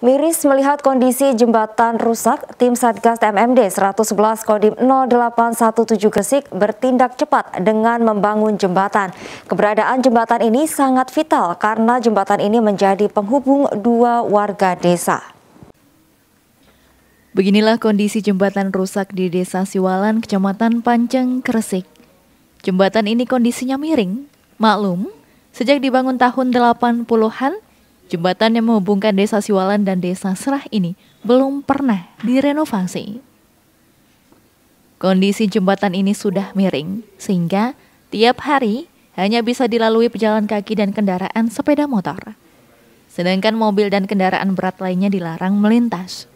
Miris melihat kondisi jembatan rusak, tim Satgas MMD 111 Kodim 0817 Gresik bertindak cepat dengan membangun jembatan. Keberadaan jembatan ini sangat vital karena jembatan ini menjadi penghubung dua warga desa. Beginilah kondisi jembatan rusak di Desa Siwalan, Kecamatan Panceng, Kresik. Jembatan ini kondisinya miring. Maklum, sejak dibangun tahun 80-an, Jembatan yang menghubungkan Desa Siwalan dan Desa Serah ini belum pernah direnovasi. Kondisi jembatan ini sudah miring, sehingga tiap hari hanya bisa dilalui pejalan kaki dan kendaraan sepeda motor. Sedangkan mobil dan kendaraan berat lainnya dilarang melintas.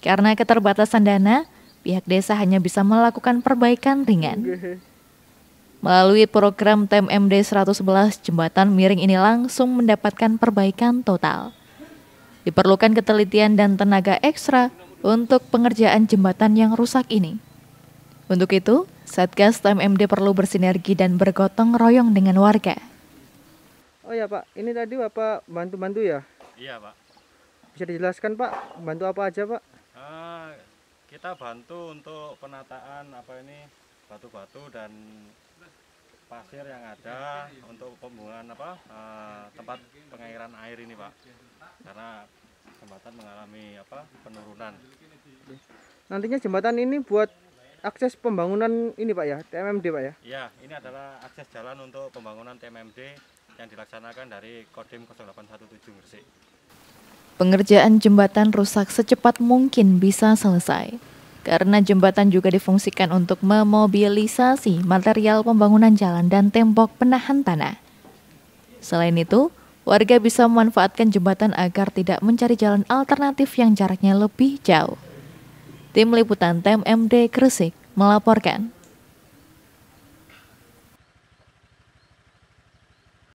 Karena keterbatasan dana, pihak desa hanya bisa melakukan perbaikan ringan. Melalui program TMMD 111, jembatan miring ini langsung mendapatkan perbaikan total. Diperlukan ketelitian dan tenaga ekstra untuk pengerjaan jembatan yang rusak ini. Untuk itu, Satgas TMMD perlu bersinergi dan bergotong royong dengan warga. Oh ya Pak, ini tadi Bapak bantu-bantu ya? Iya Pak. Bisa dijelaskan Pak, bantu apa aja Pak? Uh, kita bantu untuk penataan apa ini batu-batu dan pasir yang ada untuk pembuangan apa uh, tempat pengairan air ini pak karena jembatan mengalami apa penurunan nantinya jembatan ini buat akses pembangunan ini pak ya TMMD pak ya ya ini adalah akses jalan untuk pembangunan TMMD yang dilaksanakan dari Kodim 0817 Gresik Pengerjaan jembatan rusak secepat mungkin bisa selesai karena jembatan juga difungsikan untuk memobilisasi material pembangunan jalan dan tembok penahan tanah. Selain itu, warga bisa memanfaatkan jembatan agar tidak mencari jalan alternatif yang jaraknya lebih jauh. Tim Liputan TMMD Kresik melaporkan.